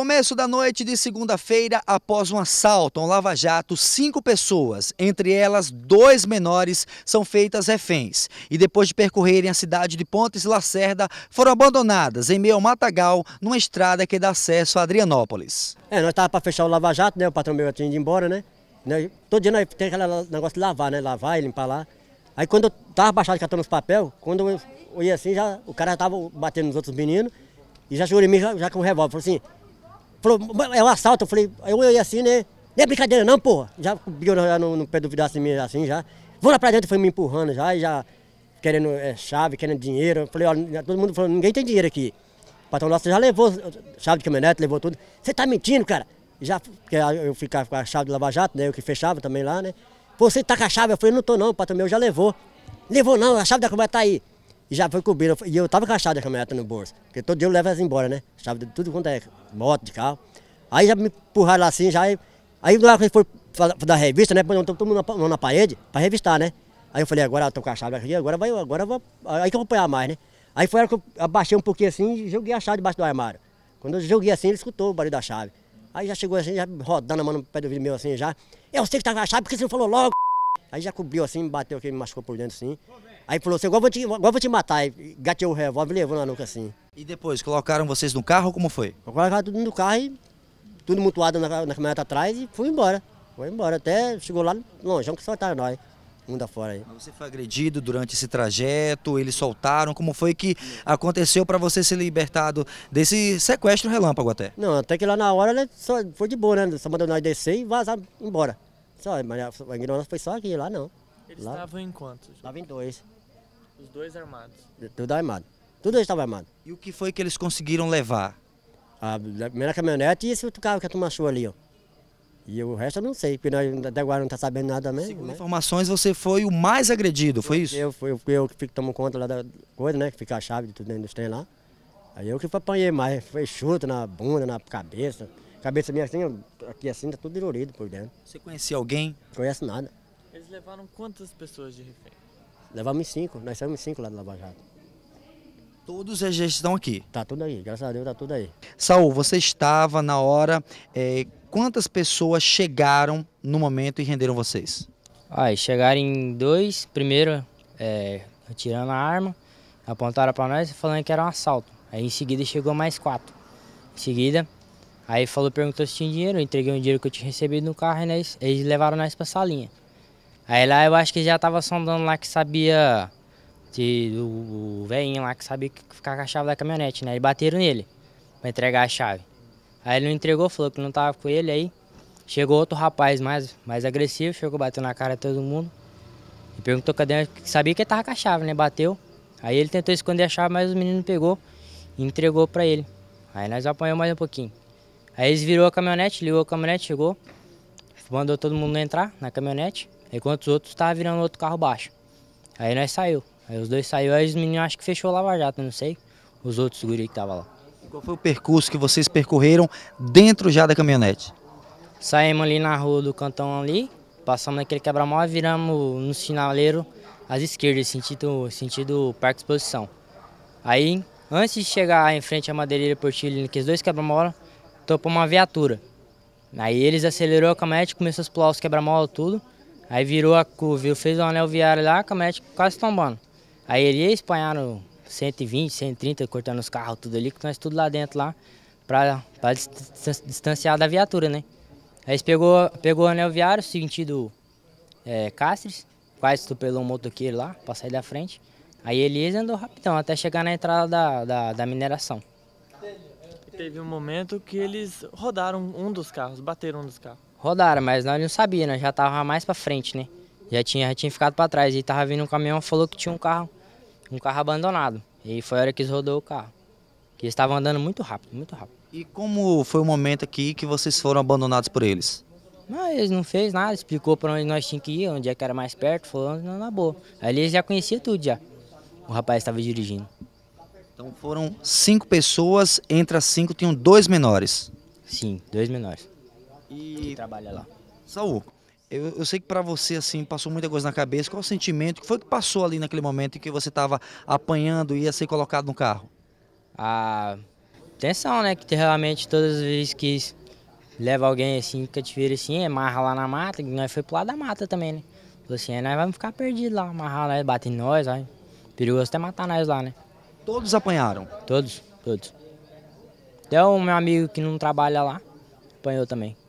Começo da noite de segunda-feira, após um assalto a um lava-jato, cinco pessoas, entre elas dois menores, são feitas reféns. E depois de percorrerem a cidade de Pontes Lacerda, foram abandonadas em meio ao matagal, numa estrada que dá acesso a Adrianópolis. É, nós estávamos para fechar o lava-jato, né? O patrão meu tinha ido embora, né? né? todo dia nós tem aquele negócio de lavar, né? Lavar e limpar lá. Aí quando eu estava baixado catando os papel, quando eu, ia assim, já, o cara já estava batendo nos outros meninos. E já jurei já, já com o revólver, falou assim, Falou, é um assalto. Eu falei, eu olhei assim, né? Não é brincadeira não, porra. Já cobriu no, no pé do assim, assim já. Vou lá pra dentro, foi me empurrando já, e já querendo é, chave, querendo dinheiro. Eu falei, olha, todo mundo falou, ninguém tem dinheiro aqui. O patrão nosso já levou chave de caminhonete, levou tudo. Você tá mentindo, cara? Já, porque eu ficava com a chave do Lava Jato, né? Eu que fechava também lá, né? Você tá com a chave? Eu falei, não tô não, o patrão meu já levou. Levou não, a chave da caminhonete tá aí e já foi cobrindo. E eu tava com a chave da caminhonete no bolso, porque todo dia eu levo elas embora, né? Chave de tudo quanto é moto, de carro. Aí já me empurraram lá assim, já. Aí na hora que foi da revista, né? Põe todo mundo na, na parede para revistar, né? Aí eu falei, agora eu tô com a chave aqui, agora vai, agora vou. Aí que eu vou apanhar mais, né? Aí foi a hora que eu abaixei um pouquinho assim e joguei a chave debaixo do armário. Quando eu joguei assim, ele escutou o barulho da chave. Aí já chegou assim, já rodando a mão no pé do ouvido meu assim já. Eu é sei que tá com a chave, porque você não falou logo. Aí já cobriu assim, bateu aqui, me machucou por dentro assim. Aí falou assim, agora vou te, agora vou te matar. Aí gateou o revólver e levou na nuca assim. E depois, colocaram vocês no carro, como foi? Colocaram tudo no carro e tudo mutuado na, na caminhonete atrás e fui embora. Foi embora, até chegou lá longe, que soltaram nós. Mundo afora aí. Você foi agredido durante esse trajeto, eles soltaram, como foi que aconteceu para você ser libertado desse sequestro relâmpago até? Não, até que lá na hora né, só, foi de boa, né? Só mandou nós descer e vazar embora. Só, mas a ignorância foi só aqui, lá não. Eles lá, estavam em quantos? Estavam em dois. Os dois armados? Tudo armado. Tudo eles estavam armados. E o que foi que eles conseguiram levar? A primeira caminhonete e esse outro carro que a turma achou ali, ó. E o resto eu não sei, porque nós até agora não está sabendo nada mesmo. Segundo né? informações, você foi o mais agredido, foi isso? Eu fui, eu, eu que tomando conta lá da coisa, né? Que fica a chave de tudo dentro dos trem lá. Aí eu que apanhei mais, foi chuto na bunda, na cabeça. Cabeça minha assim, aqui assim, tá tudo dolorido por dentro. Você conhecia alguém? Não conheço nada. Eles levaram quantas pessoas de refém? Levamos cinco, nós saímos cinco lá do Lava Jato. Todos eles estão aqui? Tá tudo aí, graças a Deus tá tudo aí. Saul, você estava na hora, é, quantas pessoas chegaram no momento e renderam vocês? Ah, chegaram em dois, primeiro é, tirando a arma, apontaram para nós e falando que era um assalto. Aí em seguida chegou mais quatro. Em seguida, aí falou, perguntou se tinha dinheiro, eu entreguei um dinheiro que eu tinha recebido no carro e nós, eles levaram nós para salinha. Aí lá eu acho que já tava sondando lá que sabia. De, o, o velhinho lá que sabia que ficar com a chave da caminhonete, né? E bateram nele pra entregar a chave. Aí ele não entregou, falou que não tava com ele aí. Chegou outro rapaz mais, mais agressivo, chegou, bateu na cara de todo mundo. E perguntou cadê. Sabia que ele tava com a chave, né? Bateu. Aí ele tentou esconder a chave, mas o menino pegou e entregou para ele. Aí nós apanhamos mais um pouquinho. Aí eles virou a caminhonete, ligou a caminhonete, chegou. Mandou todo mundo entrar na caminhonete. Enquanto os outros estavam virando outro carro baixo. Aí nós saiu. Aí os dois saiu, aí os meninos acho que fechou o Lava Jato, não sei. Os outros guri que estavam lá. qual foi o percurso que vocês percorreram dentro já da caminhonete? Saímos ali na rua do cantão ali, passamos naquele quebra-mola e viramos no sinaleiro às esquerdas, sentido, sentido Parque Exposição. Aí, antes de chegar em frente à Madeireira Portilho, os dois quebra-mola, topou uma viatura. Aí eles acelerou a caminhonete, começou a explorar os quebra-mola tudo. Aí virou a curva, fez um anel viário lá, a caminhonete quase tombando. Aí eles espanharam 120, 130, cortando os carros, tudo ali, que nós tudo lá dentro lá, pra, pra distanciar da viatura, né? Aí eles pegou, pegou o anel viário, sentido é, Cáceres, quase estupelou um motoqueiro lá, pra sair da frente. Aí eles andou rapidão, até chegar na entrada da, da, da mineração. Teve um momento que eles rodaram um dos carros, bateram um dos carros rodaram, mas nós não sabia, nós já tava mais para frente, né? Já tinha, já tinha ficado para trás e tava vindo um caminhão, falou que tinha um carro, um carro abandonado. E foi a hora que eles rodou o carro. Que eles estavam andando muito rápido, muito rápido. E como foi o momento aqui que vocês foram abandonados por eles? Não, eles não fez nada, explicou para onde nós tínhamos que ir, onde é que era mais perto, falou, não, na boa. Ali eles já conheciam tudo já. O rapaz estava dirigindo. Então foram cinco pessoas, entre as cinco tinham dois menores. Sim, dois menores. E... trabalha lá. Saul, eu, eu, sei que para você assim passou muita coisa na cabeça. Qual o sentimento? O que foi que passou ali naquele momento em que você estava apanhando e ia ser colocado no carro? A tensão, né? Que realmente todas as vezes que leva alguém assim, cativeiro assim, amarra lá na mata, nós foi pro lado da mata também, né? Falou assim, aí é, nós vamos ficar perdidos lá, amarrar lá, né, bater em nós, aí. perigoso até matar nós lá, né? Todos apanharam? Todos, todos. Até o meu amigo que não trabalha lá, apanhou também.